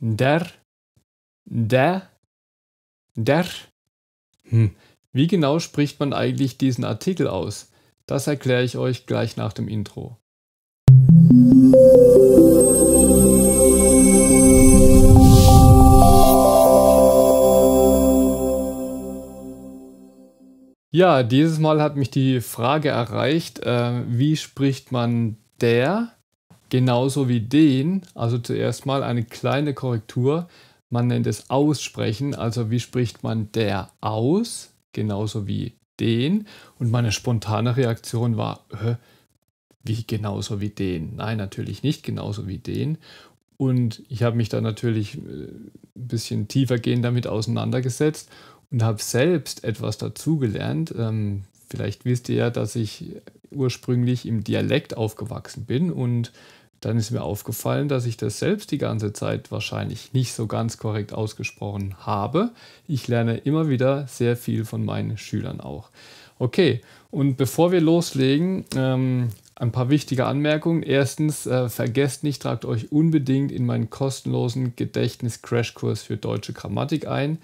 der, der, der. Hm. Wie genau spricht man eigentlich diesen Artikel aus? Das erkläre ich euch gleich nach dem Intro. Ja, dieses Mal hat mich die Frage erreicht, äh, wie spricht man der genauso wie den, also zuerst mal eine kleine Korrektur. Man nennt es Aussprechen, also wie spricht man der aus, genauso wie den. Und meine spontane Reaktion war, äh, wie genauso wie den? Nein, natürlich nicht genauso wie den. Und ich habe mich da natürlich ein äh, bisschen tiefergehend damit auseinandergesetzt und habe selbst etwas dazugelernt. Ähm, vielleicht wisst ihr ja, dass ich ursprünglich im Dialekt aufgewachsen bin und dann ist mir aufgefallen, dass ich das selbst die ganze Zeit wahrscheinlich nicht so ganz korrekt ausgesprochen habe. Ich lerne immer wieder sehr viel von meinen Schülern auch. Okay, und bevor wir loslegen, ähm, ein paar wichtige Anmerkungen. Erstens, äh, vergesst nicht, tragt euch unbedingt in meinen kostenlosen Gedächtnis-Crashkurs für deutsche Grammatik ein.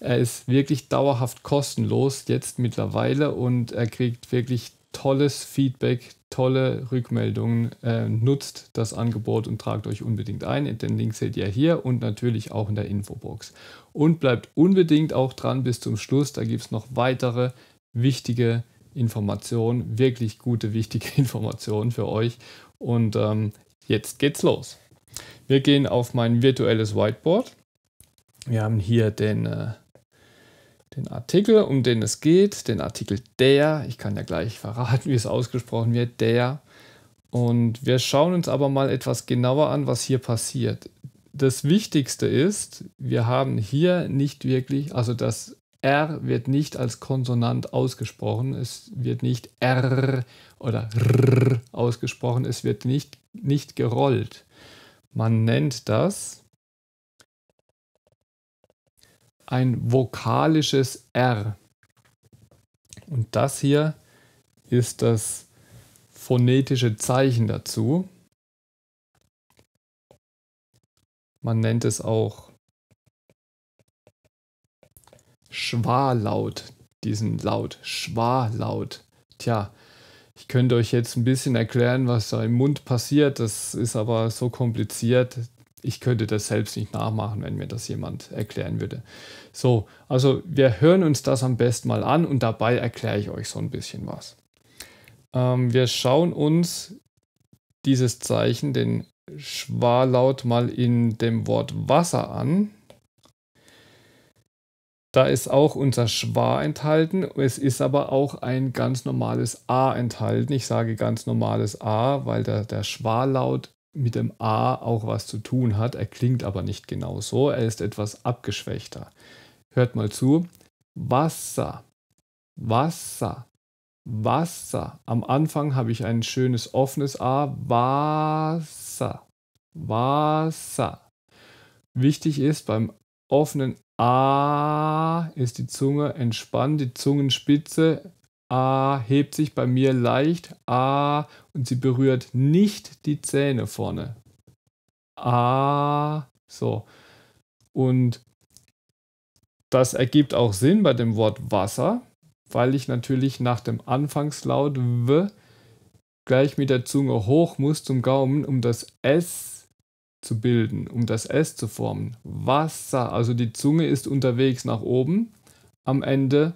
Er ist wirklich dauerhaft kostenlos jetzt mittlerweile und er kriegt wirklich tolles Feedback, tolle Rückmeldungen. Äh, nutzt das Angebot und tragt euch unbedingt ein. Den Link seht ihr hier und natürlich auch in der Infobox. Und bleibt unbedingt auch dran bis zum Schluss. Da gibt es noch weitere wichtige Informationen, wirklich gute, wichtige Informationen für euch. Und ähm, jetzt geht's los. Wir gehen auf mein virtuelles Whiteboard. Wir haben hier den äh, den Artikel, um den es geht, den Artikel der. Ich kann ja gleich verraten, wie es ausgesprochen wird, der. Und wir schauen uns aber mal etwas genauer an, was hier passiert. Das Wichtigste ist, wir haben hier nicht wirklich, also das R wird nicht als Konsonant ausgesprochen, es wird nicht R oder R ausgesprochen, es wird nicht, nicht gerollt. Man nennt das, ein vokalisches R. Und das hier ist das phonetische Zeichen dazu. Man nennt es auch Schwa-Laut, diesen Laut, Schwa-Laut. Tja, ich könnte euch jetzt ein bisschen erklären, was da im Mund passiert. Das ist aber so kompliziert, ich könnte das selbst nicht nachmachen, wenn mir das jemand erklären würde. So, also wir hören uns das am besten mal an und dabei erkläre ich euch so ein bisschen was. Ähm, wir schauen uns dieses Zeichen, den Schwarlaut, mal in dem Wort Wasser an. Da ist auch unser Schwa enthalten, es ist aber auch ein ganz normales A enthalten. Ich sage ganz normales A, weil der, der schwa mit dem A auch was zu tun hat. Er klingt aber nicht genau so, er ist etwas abgeschwächter. Hört mal zu. Wasser, Wasser, Wasser. Am Anfang habe ich ein schönes offenes A. Wasser, Wasser. Wichtig ist beim offenen A ist die Zunge entspannt, die Zungenspitze A hebt sich bei mir leicht A und sie berührt nicht die Zähne vorne. A so. Und das ergibt auch Sinn bei dem Wort Wasser, weil ich natürlich nach dem Anfangslaut W gleich mit der Zunge hoch muss zum Gaumen, um das S zu bilden, um das S zu formen. Wasser, also die Zunge ist unterwegs nach oben. Am Ende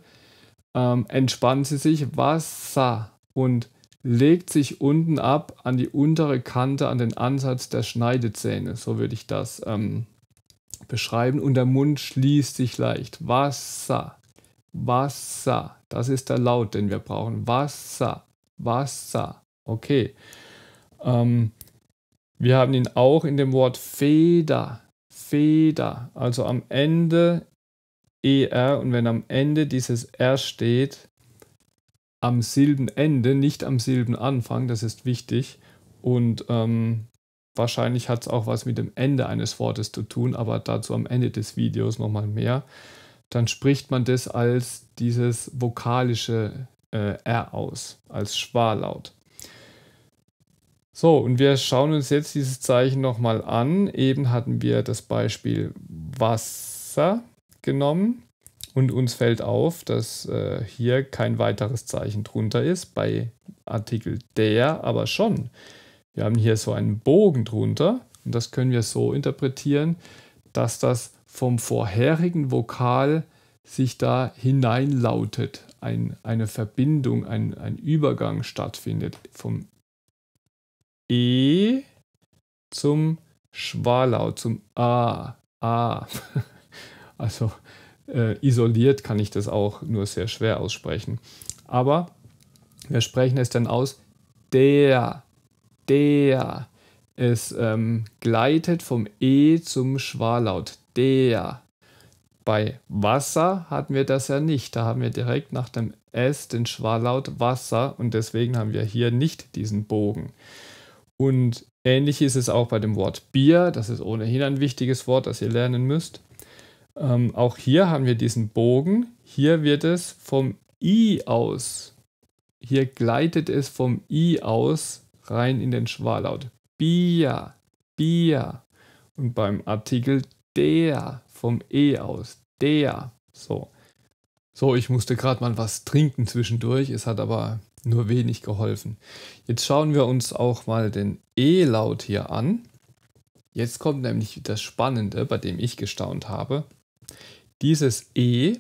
ähm, entspannt sie sich Wasser und legt sich unten ab an die untere Kante, an den Ansatz der Schneidezähne. So würde ich das ähm, beschreiben. Und der Mund schließt sich leicht. Wasser, Wasser. Das ist der Laut, den wir brauchen. Wasser, Wasser. Okay. Ähm, wir haben ihn auch in dem Wort Feder. Feder. Also am Ende ER und wenn am Ende dieses R steht, am Silbenende, nicht am Silbenanfang, das ist wichtig. Und ähm, wahrscheinlich hat es auch was mit dem Ende eines Wortes zu tun, aber dazu am Ende des Videos nochmal mehr. Dann spricht man das als dieses vokalische äh, R aus, als Schwarlaut. So, und wir schauen uns jetzt dieses Zeichen nochmal an. Eben hatten wir das Beispiel Wasser genommen. Und uns fällt auf, dass äh, hier kein weiteres Zeichen drunter ist, bei Artikel der aber schon. Wir haben hier so einen Bogen drunter und das können wir so interpretieren, dass das vom vorherigen Vokal sich da hineinlautet, ein, eine Verbindung, ein, ein Übergang stattfindet vom E zum Schwallaut, zum A, A. Also äh, isoliert kann ich das auch nur sehr schwer aussprechen. Aber wir sprechen es dann aus, der, der. Es ähm, gleitet vom E zum Schwarlaut. der. Bei Wasser hatten wir das ja nicht. Da haben wir direkt nach dem S den Schwarlaut Wasser und deswegen haben wir hier nicht diesen Bogen. Und ähnlich ist es auch bei dem Wort Bier. Das ist ohnehin ein wichtiges Wort, das ihr lernen müsst. Ähm, auch hier haben wir diesen Bogen. Hier wird es vom I aus, hier gleitet es vom I aus rein in den Schwallaut. Bia, Bia. Und beim Artikel der vom E aus, der. So. So, ich musste gerade mal was trinken zwischendurch, es hat aber nur wenig geholfen. Jetzt schauen wir uns auch mal den E-Laut hier an. Jetzt kommt nämlich das Spannende, bei dem ich gestaunt habe. Dieses E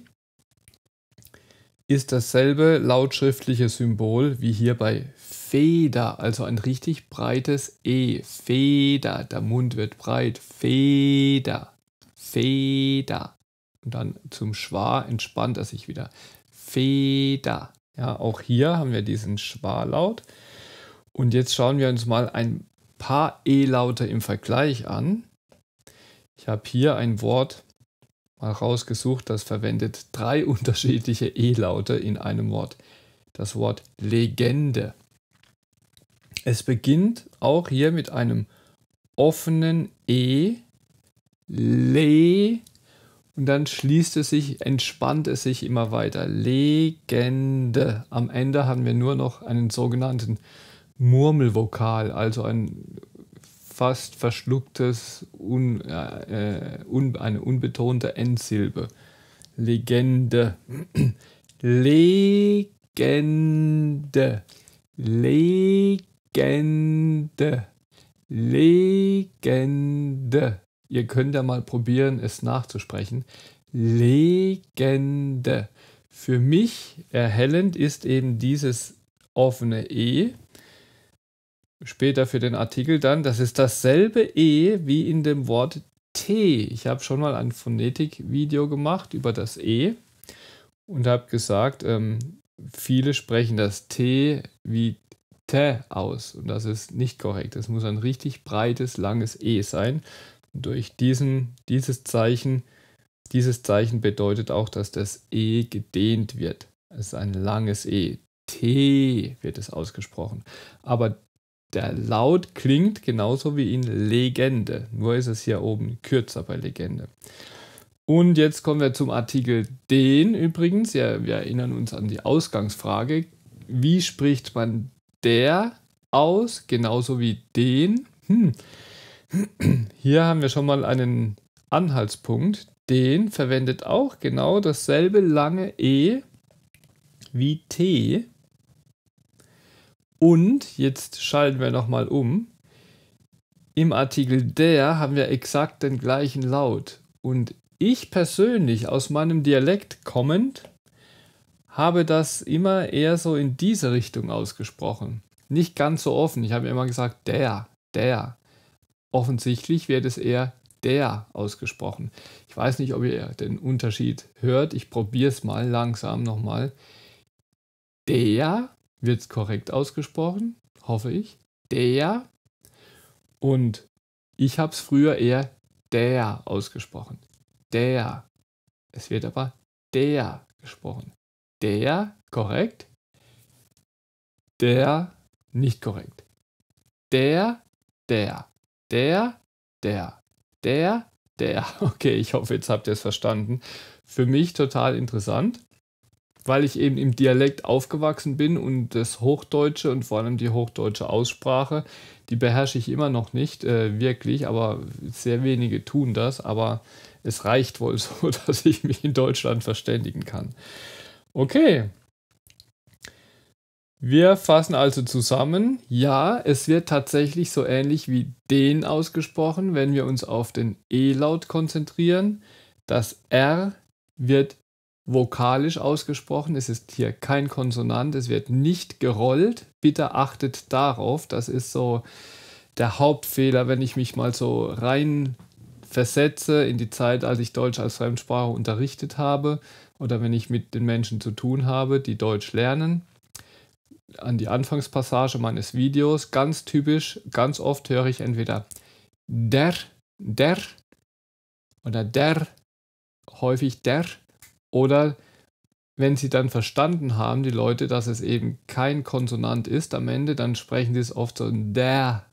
ist dasselbe lautschriftliche Symbol wie hier bei Feder, also ein richtig breites E. Feder, der Mund wird breit. Feder, Feder. Und dann zum Schwa entspannt er sich wieder. Feder. Ja, auch hier haben wir diesen Schwa-Laut. Und jetzt schauen wir uns mal ein paar E-Laute im Vergleich an. Ich habe hier ein Wort mal rausgesucht, das verwendet drei unterschiedliche E-Laute in einem Wort. Das Wort Legende. Es beginnt auch hier mit einem offenen E, Le, und dann schließt es sich, entspannt es sich immer weiter. Legende. Am Ende haben wir nur noch einen sogenannten Murmelvokal, also ein fast verschlucktes, un, äh, äh, un, eine unbetonte Endsilbe. Legende. Legende. Legende. Legende. Ihr könnt ja mal probieren, es nachzusprechen. Legende. Für mich erhellend ist eben dieses offene E später für den Artikel dann, das ist dasselbe E wie in dem Wort T. Ich habe schon mal ein Phonetikvideo gemacht über das E und habe gesagt, ähm, viele sprechen das T wie T aus und das ist nicht korrekt. Es muss ein richtig breites, langes E sein. Und durch diesen, dieses Zeichen, dieses Zeichen bedeutet auch, dass das E gedehnt wird. Es ist ein langes E. T wird es ausgesprochen. Aber der Laut klingt genauso wie in Legende, nur ist es hier oben kürzer bei Legende. Und jetzt kommen wir zum Artikel den übrigens. Ja, wir erinnern uns an die Ausgangsfrage. Wie spricht man der aus, genauso wie den? Hm. Hier haben wir schon mal einen Anhaltspunkt. Den verwendet auch genau dasselbe lange E wie T und jetzt schalten wir nochmal um. Im Artikel der haben wir exakt den gleichen Laut. Und ich persönlich aus meinem Dialekt kommend habe das immer eher so in diese Richtung ausgesprochen. Nicht ganz so offen. Ich habe immer gesagt der, der. Offensichtlich wird es eher der ausgesprochen. Ich weiß nicht, ob ihr den Unterschied hört. Ich probiere es mal langsam nochmal. Der wird es korrekt ausgesprochen, hoffe ich. Der. Und ich habe es früher eher der ausgesprochen. Der. Es wird aber der gesprochen. Der korrekt. Der nicht korrekt. Der, der, der, der, der, der. Okay, ich hoffe, jetzt habt ihr es verstanden. Für mich total interessant weil ich eben im Dialekt aufgewachsen bin und das Hochdeutsche und vor allem die hochdeutsche Aussprache, die beherrsche ich immer noch nicht äh, wirklich, aber sehr wenige tun das, aber es reicht wohl so, dass ich mich in Deutschland verständigen kann. Okay. Wir fassen also zusammen, ja, es wird tatsächlich so ähnlich wie den ausgesprochen, wenn wir uns auf den E-Laut konzentrieren. Das R wird vokalisch ausgesprochen. Es ist hier kein Konsonant, es wird nicht gerollt. Bitte achtet darauf. Das ist so der Hauptfehler, wenn ich mich mal so rein versetze in die Zeit, als ich Deutsch als Fremdsprache unterrichtet habe oder wenn ich mit den Menschen zu tun habe, die Deutsch lernen. An die Anfangspassage meines Videos, ganz typisch, ganz oft höre ich entweder der, der oder der, häufig der oder wenn sie dann verstanden haben, die Leute, dass es eben kein Konsonant ist am Ende, dann sprechen sie es oft so der,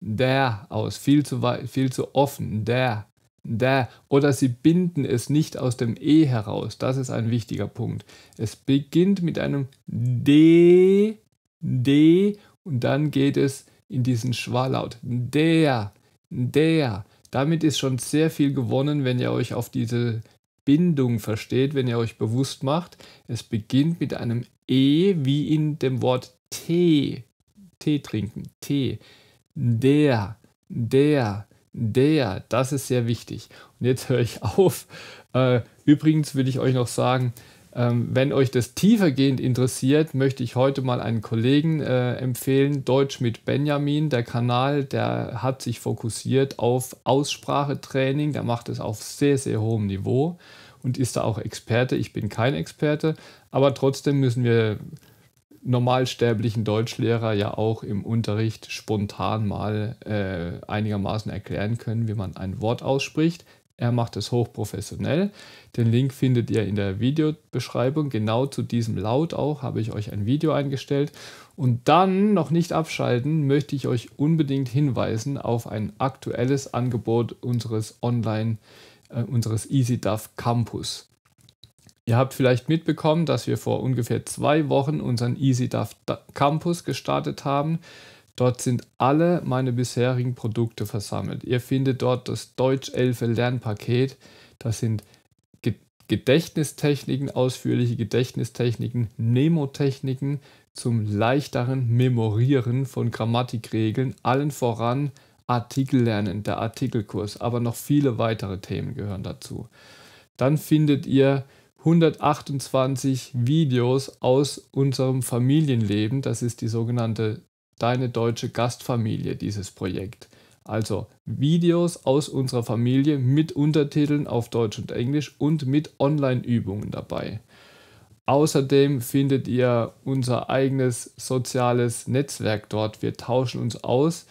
der aus, viel zu, viel zu offen, der, der. Oder sie binden es nicht aus dem E heraus, das ist ein wichtiger Punkt. Es beginnt mit einem D, D und dann geht es in diesen Schwallaut, der, der. Damit ist schon sehr viel gewonnen, wenn ihr euch auf diese Bindung versteht, wenn ihr euch bewusst macht, es beginnt mit einem E wie in dem Wort Tee. Tee trinken, Tee. Der, der, der, das ist sehr wichtig. Und jetzt höre ich auf. Äh, übrigens will ich euch noch sagen, ähm, wenn euch das tiefergehend interessiert, möchte ich heute mal einen Kollegen äh, empfehlen, Deutsch mit Benjamin. Der Kanal, der hat sich fokussiert auf Aussprachetraining, der macht es auf sehr, sehr hohem Niveau und ist da auch Experte. Ich bin kein Experte, aber trotzdem müssen wir normalsterblichen Deutschlehrer ja auch im Unterricht spontan mal äh, einigermaßen erklären können, wie man ein Wort ausspricht. Er macht es hochprofessionell. Den Link findet ihr in der Videobeschreibung. Genau zu diesem Laut auch habe ich euch ein Video eingestellt. Und dann, noch nicht abschalten, möchte ich euch unbedingt hinweisen auf ein aktuelles Angebot unseres Online, äh, unseres EasyDAF Campus. Ihr habt vielleicht mitbekommen, dass wir vor ungefähr zwei Wochen unseren EasyDAF Campus gestartet haben. Dort sind alle meine bisherigen Produkte versammelt. Ihr findet dort das Deutsch-Elfe Lernpaket. Das sind Gedächtnistechniken, ausführliche Gedächtnistechniken, Nemotechniken zum leichteren Memorieren von Grammatikregeln, allen voran Artikellernen, der Artikelkurs, aber noch viele weitere Themen gehören dazu. Dann findet ihr 128 Videos aus unserem Familienleben, das ist die sogenannte deine deutsche Gastfamilie dieses Projekt. Also Videos aus unserer Familie mit Untertiteln auf Deutsch und Englisch und mit Online-Übungen dabei. Außerdem findet ihr unser eigenes soziales Netzwerk dort. Wir tauschen uns aus.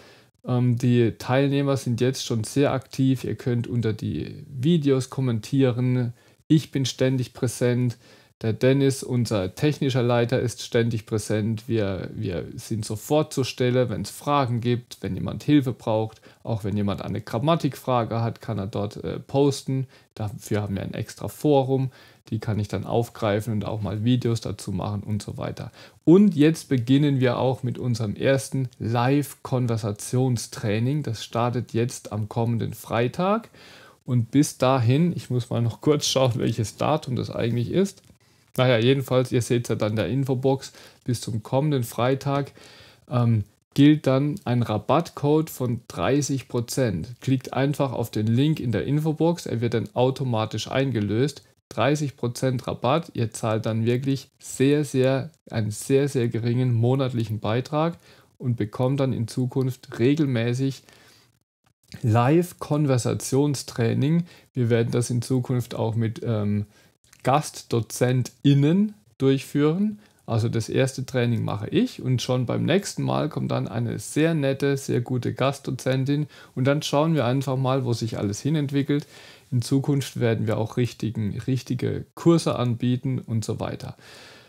Ähm, die Teilnehmer sind jetzt schon sehr aktiv. Ihr könnt unter die Videos kommentieren. Ich bin ständig präsent. Der Dennis, unser technischer Leiter, ist ständig präsent. Wir, wir sind sofort zur Stelle, wenn es Fragen gibt, wenn jemand Hilfe braucht. Auch wenn jemand eine Grammatikfrage hat, kann er dort äh, posten. Dafür haben wir ein extra Forum. Die kann ich dann aufgreifen und auch mal Videos dazu machen und so weiter. Und jetzt beginnen wir auch mit unserem ersten Live-Konversationstraining. Das startet jetzt am kommenden Freitag. Und bis dahin, ich muss mal noch kurz schauen, welches Datum das eigentlich ist. Naja, jedenfalls, ihr seht es ja dann in der Infobox, bis zum kommenden Freitag ähm, gilt dann ein Rabattcode von 30%. Klickt einfach auf den Link in der Infobox, er wird dann automatisch eingelöst. 30% Rabatt, ihr zahlt dann wirklich sehr, sehr, einen sehr, sehr geringen monatlichen Beitrag und bekommt dann in Zukunft regelmäßig Live-Konversationstraining. Wir werden das in Zukunft auch mit ähm, GastdozentInnen durchführen. Also das erste Training mache ich und schon beim nächsten Mal kommt dann eine sehr nette, sehr gute Gastdozentin und dann schauen wir einfach mal, wo sich alles hinentwickelt. In Zukunft werden wir auch richtigen, richtige Kurse anbieten und so weiter.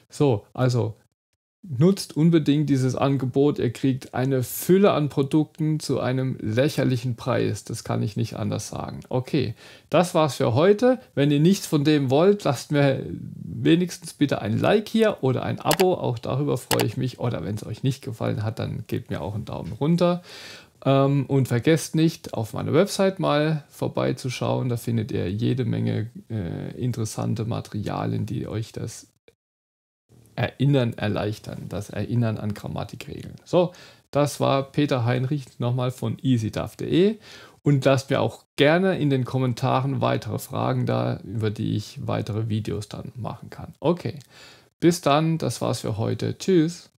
So, also Nutzt unbedingt dieses Angebot. Ihr kriegt eine Fülle an Produkten zu einem lächerlichen Preis. Das kann ich nicht anders sagen. Okay, das war's für heute. Wenn ihr nichts von dem wollt, lasst mir wenigstens bitte ein Like hier oder ein Abo. Auch darüber freue ich mich. Oder wenn es euch nicht gefallen hat, dann gebt mir auch einen Daumen runter. Ähm, und vergesst nicht, auf meiner Website mal vorbeizuschauen. Da findet ihr jede Menge äh, interessante Materialien, die euch das Erinnern erleichtern, das Erinnern an Grammatikregeln. So, das war Peter Heinrich nochmal von easyduff.de und lasst mir auch gerne in den Kommentaren weitere Fragen da, über die ich weitere Videos dann machen kann. Okay, bis dann, das war's für heute. Tschüss.